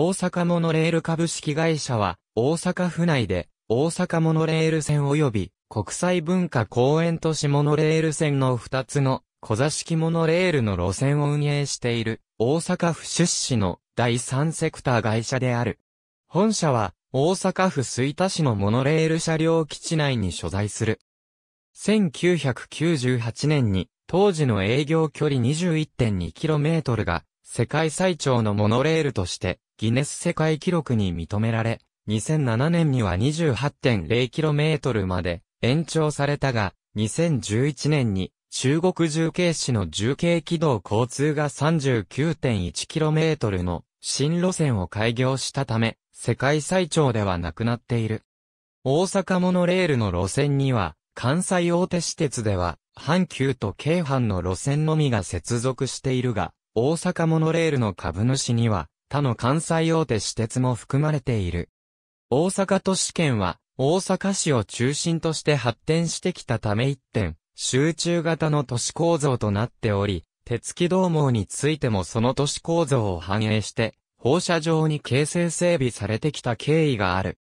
大阪モノレール株式会社は、大阪府内で、大阪モノレール線及び、国際文化公園都市モノレール線の2つの、小座式モノレールの路線を運営している、大阪府出資の第三セクター会社である。本社は、大阪府吹田市のモノレール車両基地内に所在する。1998年に、当時の営業距離 21.2km が、世界最長のモノレールとして、ギネス世界記録に認められ、2007年には 28.0km まで延長されたが、2011年に中国重慶市の重慶軌道交通が 39.1km の新路線を開業したため、世界最長ではなくなっている。大阪モノレールの路線には、関西大手私鉄では、阪急と京阪の路線のみが接続しているが、大阪モノレールの株主には、他の関西大手私鉄も含まれている。大阪都市圏は、大阪市を中心として発展してきたため一点、集中型の都市構造となっており、鉄軌道網についてもその都市構造を反映して、放射状に形成整備されてきた経緯がある。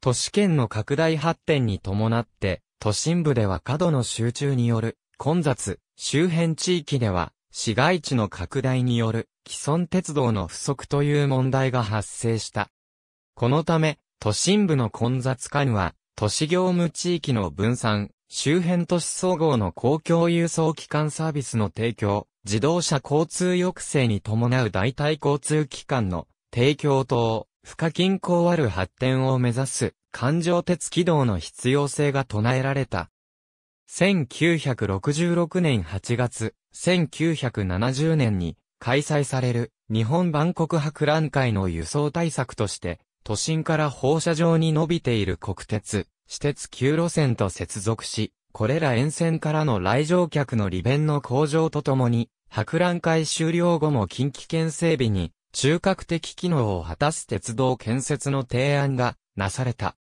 都市圏の拡大発展に伴って、都心部では過度の集中による混雑、周辺地域では市街地の拡大による既存鉄道の不足という問題が発生した。このため、都心部の混雑感は、都市業務地域の分散、周辺都市総合の公共輸送機関サービスの提供、自動車交通抑制に伴う代替交通機関の提供等、不可均衡ある発展を目指す、環状鉄軌道の必要性が唱えられた。1966年8月、1970年に開催される日本万国博覧会の輸送対策として、都心から放射状に伸びている国鉄、私鉄9路線と接続し、これら沿線からの来場客の利便の向上とともに、博覧会終了後も近畿圏整備に、中核的機能を果たす鉄道建設の提案がなされた。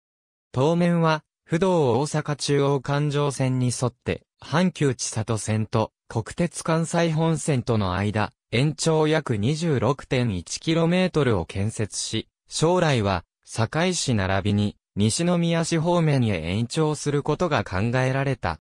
当面は、不動大阪中央環状線に沿って、阪急千里線と国鉄関西本線との間、延長約 26.1km を建設し、将来は、堺市並びに、西宮市方面へ延長することが考えられた。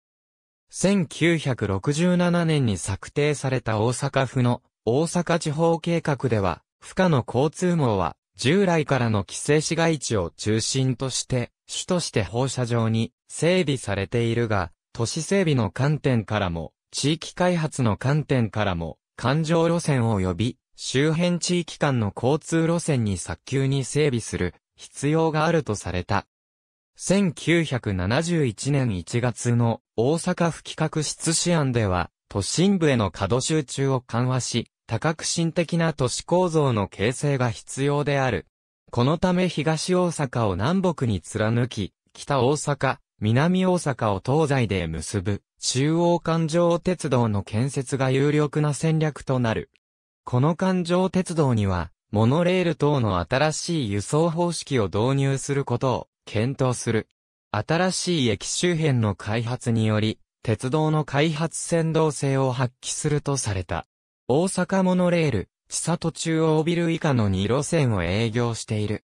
1967年に策定された大阪府の大阪地方計画では、不可の交通網は従来からの規制市街地を中心として主として放射状に整備されているが、都市整備の観点からも、地域開発の観点からも、環状路線及び周辺地域間の交通路線に早急に整備する必要があるとされた。1971年1月の大阪府企画室試案では、都心部への過度集中を緩和し、多角心的な都市構造の形成が必要であるこのため東大阪を南北に貫き、北大阪、南大阪を東西で結ぶ、中央環状鉄道の建設が有力な戦略となる。この環状鉄道には、モノレール等の新しい輸送方式を導入することを検討する。新しい駅周辺の開発により、鉄道の開発先導性を発揮するとされた。大阪モノレール、千里中央ビル以下の2路線を営業している。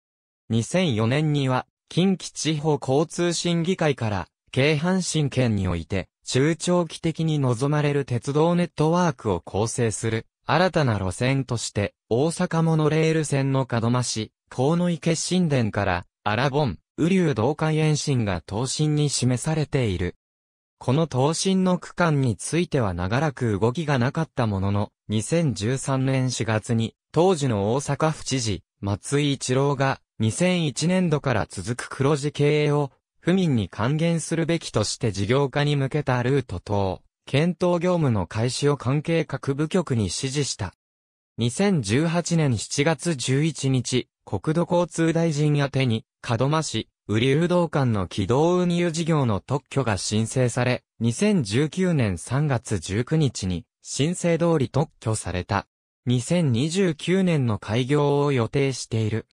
2004年には、近畿地方交通審議会から、京阪神圏において、中長期的に望まれる鉄道ネットワークを構成する、新たな路線として、大阪モノレール線の門増し、河野池神殿から、荒本、雨竜道海延伸が東進に示されている。この東進の区間については長らく動きがなかったものの、2013年4月に、当時の大阪府知事、松井一郎が、2001年度から続く黒字経営を、府民に還元するべきとして事業化に向けたルート等、検討業務の開始を関係各部局に指示した。2018年7月11日、国土交通大臣宛てに、門真市、雨竜道館の軌道運輸事業の特許が申請され、2019年3月19日に、申請通り特許された。2029年の開業を予定している。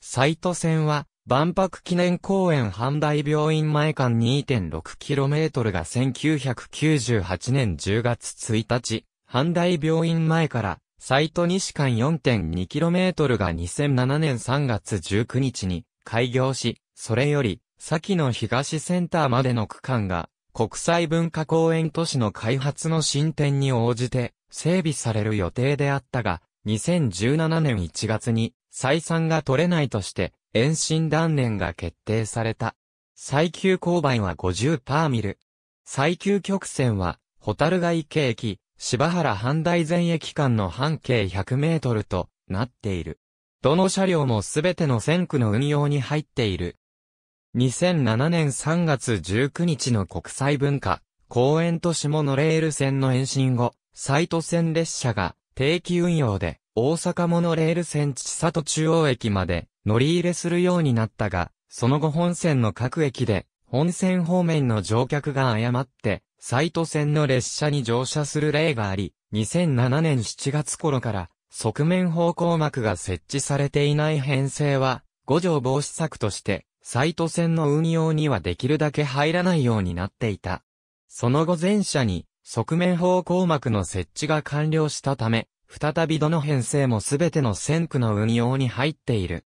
サイト線は、万博記念公園半大病院前間 2.6km が1998年10月1日、半大病院前から、サイト西間 4.2km が2007年3月19日に開業し、それより、先の東センターまでの区間が国際文化公園都市の開発の進展に応じて整備される予定であったが、2017年1月に採算が取れないとして延伸断念が決定された。最急勾配は50パーミル。最急曲線は、ホタルが池駅、柴原半大前駅間の半径100メートルとなっている。どの車両もすべての線区の運用に入っている。2007年3月19日の国際文化、公園都市モノレール線の延伸後、サイト線列車が定期運用で大阪モノレール線千里中央駅まで乗り入れするようになったが、その後本線の各駅で本線方面の乗客が誤ってサイト線の列車に乗車する例があり、2007年7月頃から側面方向膜が設置されていない編成は、五条防止策としてサイト線の運用にはできるだけ入らないようになっていた。その後前者に、側面方向膜の設置が完了したため、再びどの編成もすべての線区の運用に入っている。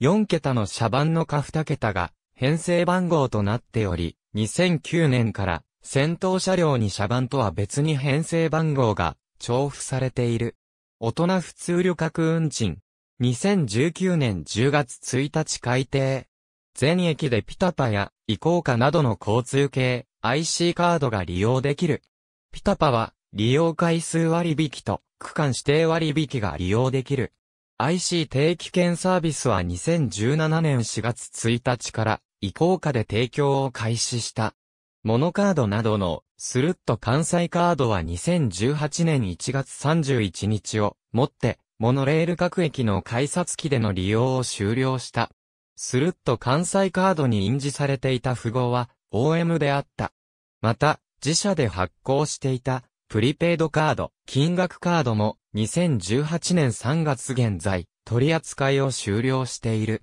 4桁の車番の下2桁が編成番号となっており、2009年から先頭車両に車番とは別に編成番号が重複されている。大人普通旅客運賃。2019年10月1日改定。全駅でピタパや、イコーカなどの交通系、IC カードが利用できる。ピタパは、利用回数割引と、区間指定割引が利用できる。IC 定期券サービスは2017年4月1日から、移行カで提供を開始した。モノカードなどの、スルッと関西カードは2018年1月31日をもって、モノレール各駅の改札機での利用を終了した。スルッと関西カードに印字されていた符号は OM であった。また、自社で発行していたプリペイドカード、金額カードも2018年3月現在取扱いを終了している。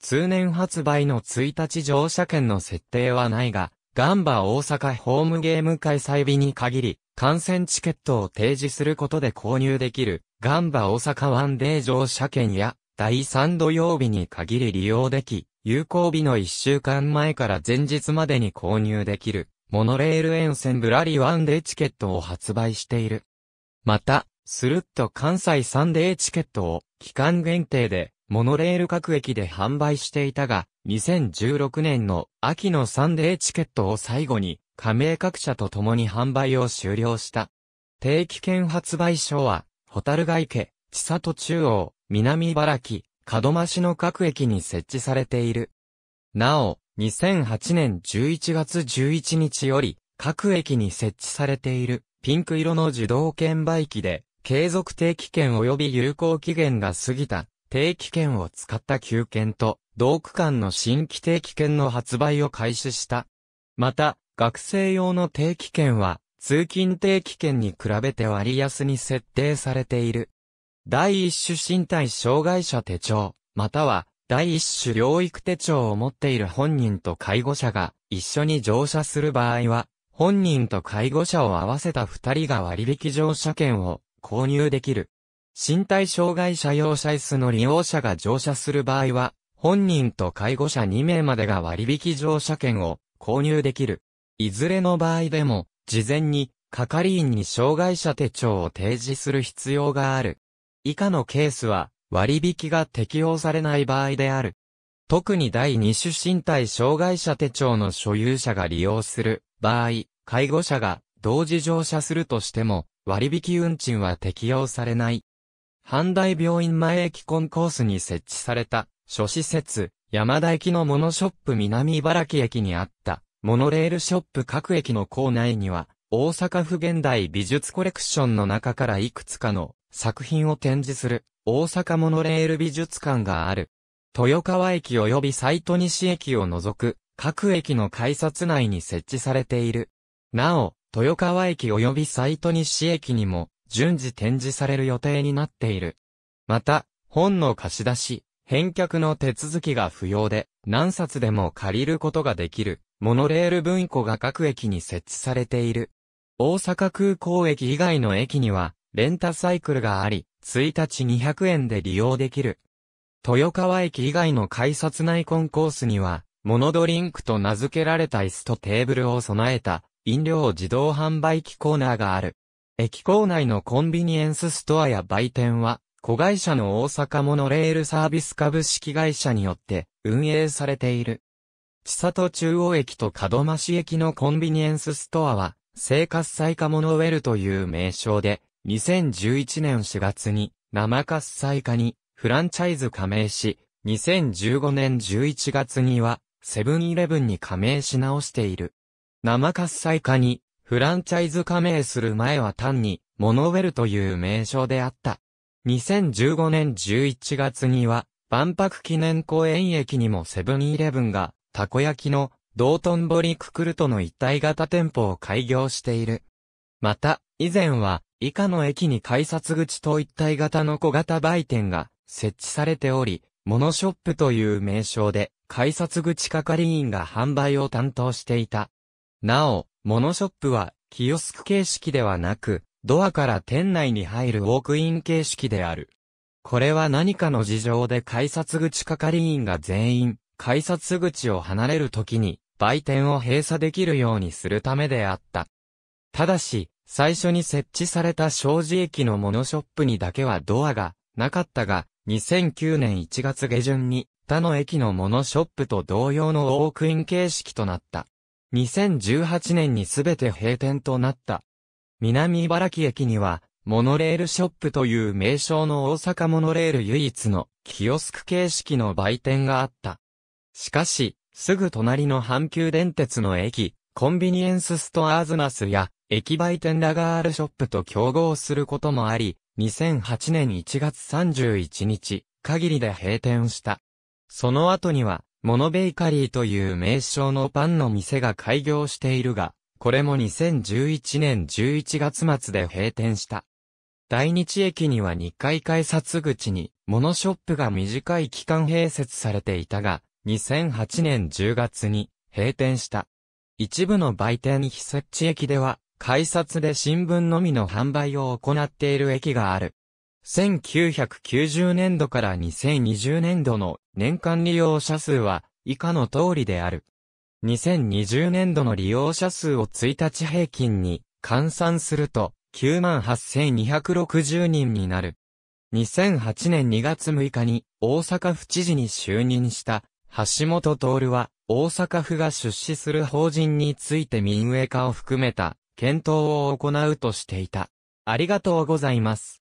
通年発売の1日乗車券の設定はないが、ガンバ大阪ホームゲーム開催日に限り、観戦チケットを提示することで購入できる、ガンバ大阪ワンデー乗車券や、第3土曜日に限り利用でき、有効日の1週間前から前日までに購入できる、モノレール沿線ぶらりワンデーチケットを発売している。また、スルッと関西サンデーチケットを期間限定でモノレール各駅で販売していたが、2016年の秋のサンデーチケットを最後に加盟各社と共に販売を終了した。定期券発売所は、ホタルガ池、千里中央、南茨城、門真市の各駅に設置されている。なお、2008年11月11日より、各駅に設置されている、ピンク色の自動券売機で、継続定期券及び有効期限が過ぎた、定期券を使った休券と、同区間の新規定期券の発売を開始した。また、学生用の定期券は、通勤定期券に比べて割安に設定されている。第一種身体障害者手帳、または第一種療育手帳を持っている本人と介護者が一緒に乗車する場合は、本人と介護者を合わせた二人が割引乗車券を購入できる。身体障害者用車椅子の利用者が乗車する場合は、本人と介護者2名までが割引乗車券を購入できる。いずれの場合でも、事前に係員に障害者手帳を提示する必要がある。以下のケースは割引が適用されない場合である。特に第二種身体障害者手帳の所有者が利用する場合、介護者が同時乗車するとしても割引運賃は適用されない。阪大病院前駅コンコースに設置された諸施設山田駅のモノショップ南茨城駅にあったモノレールショップ各駅の構内には大阪府現代美術コレクションの中からいくつかの作品を展示する大阪モノレール美術館がある。豊川駅及びイト西駅を除く各駅の改札内に設置されている。なお、豊川駅及びイト西駅にも順次展示される予定になっている。また、本の貸し出し、返却の手続きが不要で、何冊でも借りることができる、モノレール文庫が各駅に設置されている。大阪空港駅以外の駅には、レンタサイクルがあり、1日200円で利用できる。豊川駅以外の改札内コンコースには、モノドリンクと名付けられた椅子とテーブルを備えた、飲料自動販売機コーナーがある。駅構内のコンビニエンスストアや売店は、子会社の大阪モノレールサービス株式会社によって運営されている。千里中央駅と門増駅のコンビニエンスストアは、生活再化モノウェルという名称で2011年4月に生活再化にフランチャイズ加盟し、2015年11月にはセブンイレブンに加盟し直している。生活再化にフランチャイズ加盟する前は単にモノウェルという名称であった。2015年11月には万博記念公園駅にもセブンイレブンがたこ焼きの道頓堀ククルトの一体型店舗を開業している。また、以前は以下の駅に改札口と一体型の小型売店が設置されており、モノショップという名称で改札口係員が販売を担当していた。なお、モノショップはキオスク形式ではなく、ドアから店内に入るウォークイン形式である。これは何かの事情で改札口係員が全員、改札口を離れる時に、売店を閉鎖できるようにするためであった。ただし、最初に設置された障子駅のモノショップにだけはドアがなかったが、2009年1月下旬に他の駅のモノショップと同様のウォークイン形式となった。2018年にすべて閉店となった。南茨城駅には、モノレールショップという名称の大阪モノレール唯一のキオスク形式の売店があった。しかし、すぐ隣の阪急電鉄の駅、コンビニエンスストアーズマスや、駅売店ラガールショップと競合することもあり、2008年1月31日、限りで閉店した。その後には、モノベーカリーという名称のパンの店が開業しているが、これも2011年11月末で閉店した。大日駅には2階改札口に、モノショップが短い期間併設されていたが、2008年10月に閉店した。一部の売店非設置駅では、改札で新聞のみの販売を行っている駅がある。1990年度から2020年度の年間利用者数は以下の通りである。2020年度の利用者数を1日平均に換算すると98,260人になる。2008年2月6日に大阪府知事に就任した橋本徹は、大阪府が出資する法人について民営化を含めた、検討を行うとしていた。ありがとうございます。